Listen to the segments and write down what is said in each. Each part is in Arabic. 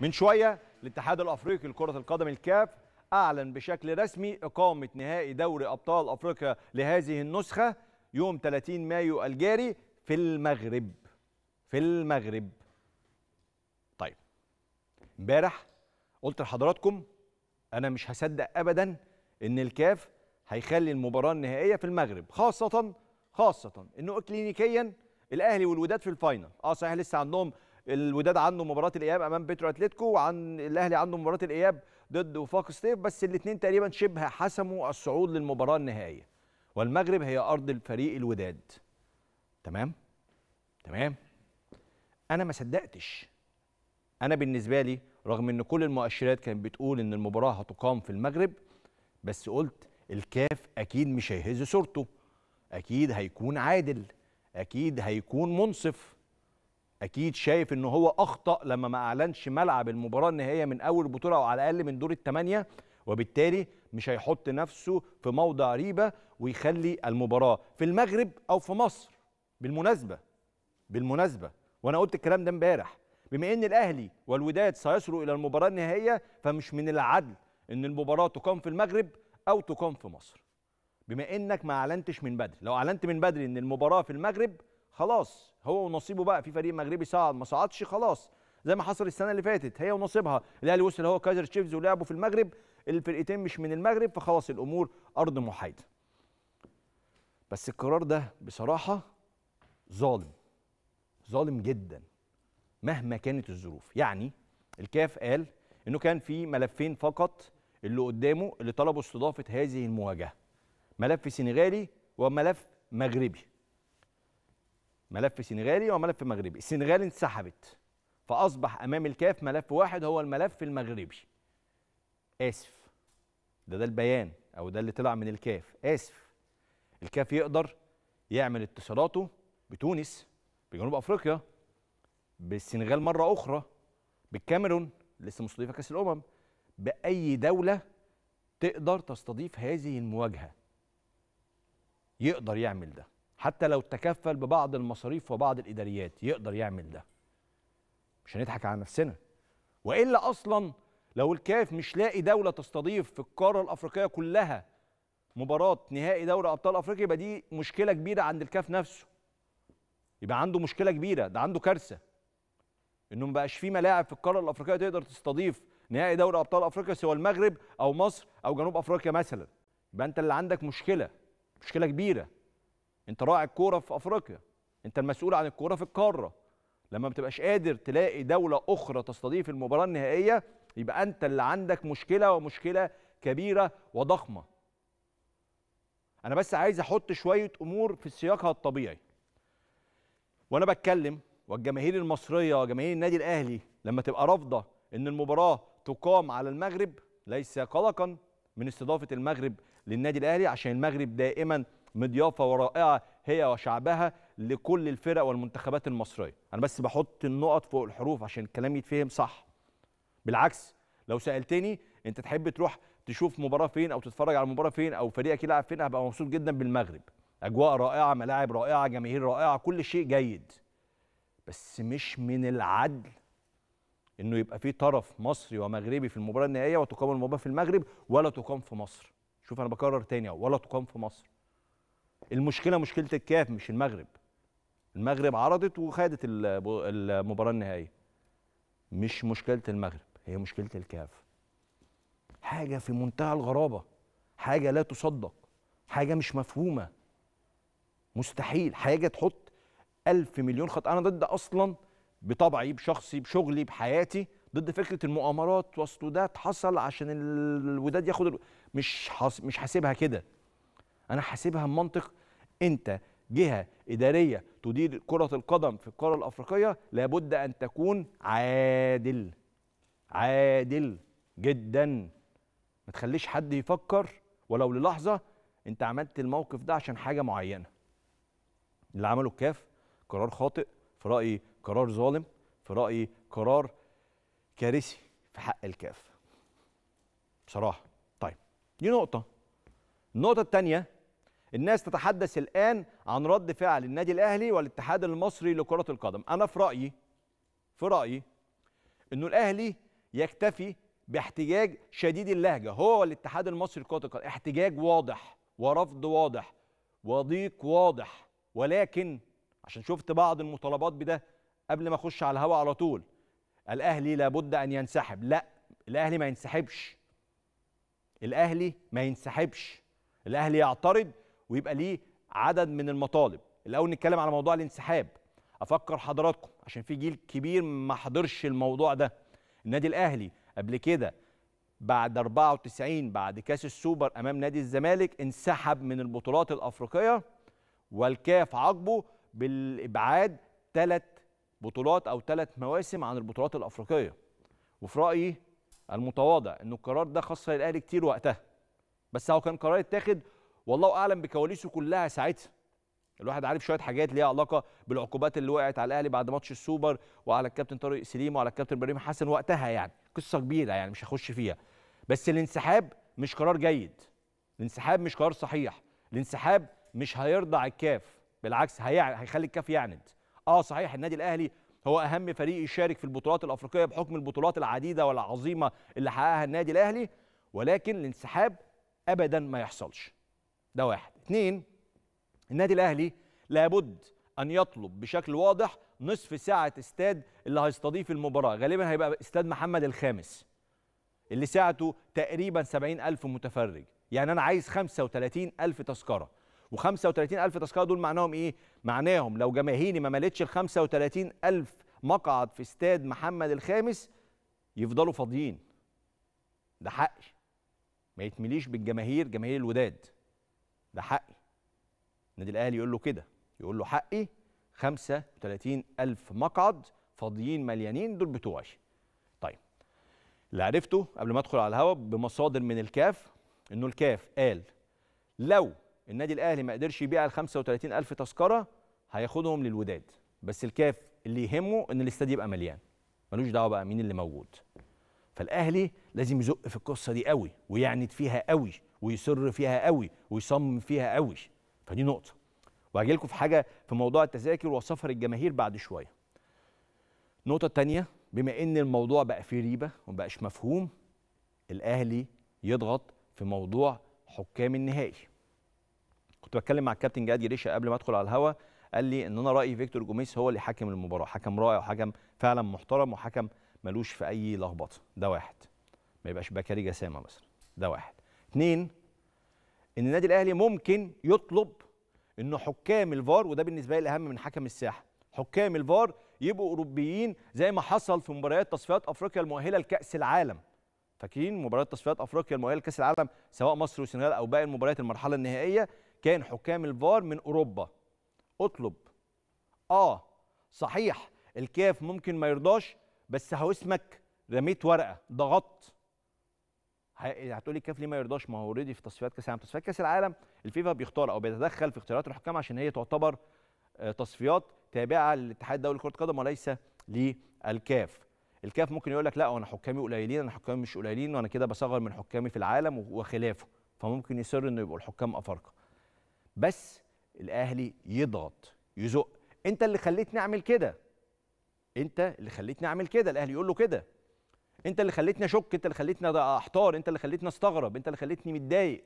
من شوية الاتحاد الأفريقي لكرة القدم الكاف أعلن بشكل رسمي إقامة نهائي دوري أبطال أفريقيا لهذه النسخة يوم 30 مايو الجاري في المغرب في المغرب طيب امبارح قلت لحضراتكم أنا مش هصدق أبدا إن الكاف هيخلي المباراة النهائية في المغرب خاصة خاصة إنه إكلينيكيا الأهلي والوداد في الفاينل أه صحيح لسه عندهم الوداد عنده مباراه الاياب امام بيترو اتلتيكو وعن الاهلي عنده مباراه الاياب ضد وفاق ستيف بس الاثنين تقريبا شبه حسموا الصعود للمباراه النهائيه والمغرب هي ارض الفريق الوداد تمام تمام انا ما صدقتش انا بالنسبه لي رغم ان كل المؤشرات كانت بتقول ان المباراه هتقام في المغرب بس قلت الكاف اكيد مش هيهز صورته اكيد هيكون عادل اكيد هيكون منصف اكيد شايف ان هو اخطا لما ما اعلنش ملعب المباراه النهائيه من اول البطوله او على الاقل من دور الثمانيه وبالتالي مش هيحط نفسه في موضع ريبه ويخلي المباراه في المغرب او في مصر بالمناسبه بالمناسبه وانا قلت الكلام ده امبارح بما ان الاهلي والوداد سيصلوا الى المباراه النهائيه فمش من العدل ان المباراه تقام في المغرب او تقام في مصر بما انك ما اعلنتش من بدري لو اعلنت من بدري ان المباراه في المغرب خلاص هو ونصيبه بقى في فريق مغربي صعد ما صعدش خلاص زي ما حصل السنه اللي فاتت هي ونصيبها الاهلي وصل هو كايزر تشيفز ولعبوا في المغرب الفرقتين مش من المغرب فخلاص الامور ارض محايده بس القرار ده بصراحه ظالم ظالم جدا مهما كانت الظروف يعني الكاف قال انه كان في ملفين فقط اللي قدامه اللي طلبوا استضافه هذه المواجهه ملف سنغالي وملف مغربي ملف سنغالي وملف مغربي السنغال انسحبت فاصبح امام الكاف ملف واحد هو الملف المغربي اسف ده ده البيان او ده اللي طلع من الكاف اسف الكاف يقدر يعمل اتصالاته بتونس بجنوب افريقيا بالسنغال مره اخرى بالكاميرون لسه مستضيفه كاس الامم باي دوله تقدر تستضيف هذه المواجهه يقدر يعمل ده حتى لو تكفل ببعض المصاريف وبعض الاداريات يقدر يعمل ده مش هنضحك على نفسنا والا اصلا لو الكاف مش لاقي دوله تستضيف في القاره الافريقيه كلها مباراه نهائي دوري ابطال افريقيا يبقى دي مشكله كبيره عند الكاف نفسه يبقى عنده مشكله كبيره ده عنده كارثه انه ما بقاش فيه ملاعب في القاره الافريقيه تقدر تستضيف نهائي دوري ابطال افريقيا سوى المغرب او مصر او جنوب افريقيا مثلا يبقى انت اللي عندك مشكله مشكله كبيره انت راعي الكوره في افريقيا انت المسؤول عن الكوره في القاره لما ما بتبقاش قادر تلاقي دوله اخرى تستضيف المباراه النهائيه يبقى انت اللي عندك مشكله ومشكله كبيره وضخمه انا بس عايز احط شويه امور في سياقها الطبيعي وانا بتكلم والجماهير المصريه وجماهير النادي الاهلي لما تبقى رافضه ان المباراه تقام على المغرب ليس قلقا من استضافه المغرب للنادي الاهلي عشان المغرب دائما مضيافه ورائعه هي وشعبها لكل الفرق والمنتخبات المصريه انا بس بحط النقط فوق الحروف عشان الكلام يتفهم صح بالعكس لو سالتني انت تحب تروح تشوف مباراه فين او تتفرج على مباراه فين او فريقك يلعب فين هبقى مبسوط جدا بالمغرب اجواء رائعه ملاعب رائعه جماهير رائعه كل شيء جيد بس مش من العدل انه يبقى في طرف مصري ومغربي في المباراه النهائيه وتقام المباراه في المغرب ولا تقام في مصر شوف انا بكرر تاني ولا تقام في مصر المشكله مشكله الكاف مش المغرب المغرب عرضت وخدت المباراه النهائيه مش مشكله المغرب هي مشكله الكاف حاجه في منتهى الغرابه حاجه لا تصدق حاجه مش مفهومه مستحيل حاجه تحط ألف مليون خط انا ضد اصلا بطبعي بشخصي بشغلي بحياتي ضد فكره المؤامرات واصله ده عشان الوداد ياخد مش حاس... مش حاسبها كده انا حاسبها بمنطق انت جهه اداريه تدير كره القدم في القاره الافريقيه لابد ان تكون عادل عادل جدا ما تخليش حد يفكر ولو للحظه انت عملت الموقف ده عشان حاجه معينه اللي عمله الكاف قرار خاطئ في رايي قرار ظالم في رايي قرار كارثي في حق الكاف بصراحه طيب دي نقطه النقطه الثانيه الناس تتحدث الآن عن رد فعل النادي الأهلي والاتحاد المصري لكرة القدم أنا في رأيي في رأيي أنه الأهلي يكتفي باحتجاج شديد اللهجة هو والاتحاد المصري لكرة القدم احتجاج واضح ورفض واضح وضيق واضح ولكن عشان شفت بعض المطالبات بده قبل ما اخش على الهواء على طول الاهلي لابد ان ينسحب لا الاهلي ما ينسحبش الاهلي ما ينسحبش الاهلي يعترض ويبقى ليه عدد من المطالب الاول نتكلم على موضوع الانسحاب افكر حضراتكم عشان في جيل كبير ما حضرش الموضوع ده النادي الاهلي قبل كده بعد 94 بعد كاس السوبر امام نادي الزمالك انسحب من البطولات الافريقيه والكاف عاقبه بالابعاد ثلاث بطولات او ثلاث مواسم عن البطولات الافريقيه وفي رايي المتواضع ان القرار ده خسر الاهلي كتير وقتها بس هو كان قرار اتاخد والله اعلم بكواليسه كلها ساعتها الواحد عارف شويه حاجات ليها علاقه بالعقوبات اللي وقعت على الاهلي بعد ماتش السوبر وعلى الكابتن طارق سليم وعلى الكابتن ابراهيم حسن وقتها يعني قصه كبيره يعني مش هخش فيها بس الانسحاب مش قرار جيد الانسحاب مش قرار صحيح الانسحاب مش هيرضع الكاف بالعكس هي... هيخلي الكاف يعند اه صحيح النادي الاهلي هو اهم فريق يشارك في البطولات الافريقيه بحكم البطولات العديده والعظيمه اللي حققها النادي الاهلي ولكن الانسحاب ابدا ما يحصلش ده واحد اثنين النادي الاهلي لابد ان يطلب بشكل واضح نصف ساعه استاد اللي هيستضيف المباراه غالبا هيبقى استاد محمد الخامس اللي ساعته تقريبا 70000 متفرج يعني انا عايز 35000 تذكره و35000 تذكره دول معناهم ايه معناهم لو جماهيري ما ملتش ال 35000 مقعد في استاد محمد الخامس يفضلوا فاضيين ده حقي ما يتمليش بالجماهير جماهير الوداد ده حقي النادي الاهلي يقول له كده يقول له حقي 35 ألف مقعد فاضيين مليانين دول بتوعي طيب اللي عرفته قبل ما ادخل على الهواء بمصادر من الكاف انه الكاف قال لو النادي الاهلي ما قدرش يبيع ال 35 ألف تذكره هياخدهم للوداد بس الكاف اللي يهمه ان الاستاد يبقى مليان ملوش دعوه بقى مين اللي موجود فالاهلي لازم يزق في القصه دي قوي ويعند فيها قوي ويصر فيها قوي ويصمم فيها قوي فدي نقطه وهجي لكم في حاجه في موضوع التذاكر وسفر الجماهير بعد شويه النقطه الثانيه بما ان الموضوع بقى فيه ريبه ومبقاش مفهوم الاهلي يضغط في موضوع حكام النهائي كنت بتكلم مع الكابتن جهاد جريشه قبل ما ادخل على الهوا قال لي ان انا رايي فيكتور جوميز هو اللي حاكم المباراه حكم رائع وحكم فعلا محترم وحكم ملوش في اي لخبطه ده واحد ما يبقاش بكاري جسامه مثلا ده واحد اثنين ان النادي الاهلي ممكن يطلب ان حكام الفار وده بالنسبه لي اهم من حكم الساحه حكام الفار يبقوا اوروبيين زي ما حصل في مباريات تصفيات افريقيا المؤهله لكاس العالم فاكرين مباريات تصفيات افريقيا المؤهله لكاس العالم سواء مصر والسنغال او باقي المباريات المرحله النهائيه كان حكام الفار من اوروبا اطلب اه صحيح الكاف ممكن ما يرضاش بس هو اسمك رميت ورقه ضغطت هتقولي الكاف ليه ما يرضاش ما هو اوريدي في تصفيات كاس العالم تصفيات كاس العالم الفيفا بيختار او بيتدخل في اختيارات الحكام عشان هي تعتبر آه، تصفيات تابعه للاتحاد الدولي لكره القدم وليس للكاف الكاف ممكن يقول لك لا وانا حكامي قليلين انا حكامي مش قليلين وانا كده بصغر من حكامي في العالم وخلافه فممكن يصر انه يبقوا الحكام افارقه بس الاهلي يضغط يزق انت اللي خليتني اعمل كده انت اللي خليتني اعمل كده الاهلي يقول له كده انت اللي خليتني اشك انت اللي خليتني احتار انت اللي خليتني استغرب انت اللي خليتني متضايق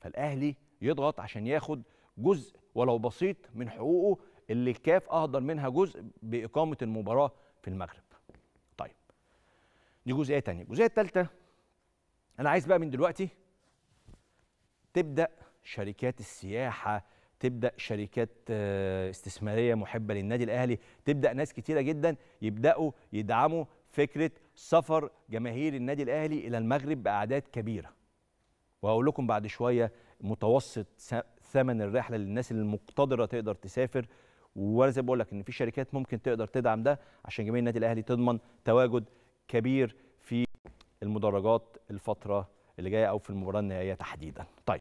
فالاهلي يضغط عشان ياخد جزء ولو بسيط من حقوقه اللي الكاف اهدر منها جزء باقامه المباراه في المغرب طيب دي جزئيه ثانيه الجزئيه الثالثه انا عايز بقى من دلوقتي تبدا شركات السياحه تبدا شركات آه، استثماريه محبه للنادي الاهلي تبدا ناس كتيره جدا يبداوا يدعموا فكره سفر جماهير النادي الاهلي الى المغرب باعداد كبيره وهقول لكم بعد شويه متوسط ثمن الرحله للناس اللي مقتدره تقدر تسافر وانا زي بقول لك ان في شركات ممكن تقدر تدعم ده عشان جماهير النادي الاهلي تضمن تواجد كبير في المدرجات الفتره اللي جايه او في المباراه النهائيه تحديدا طيب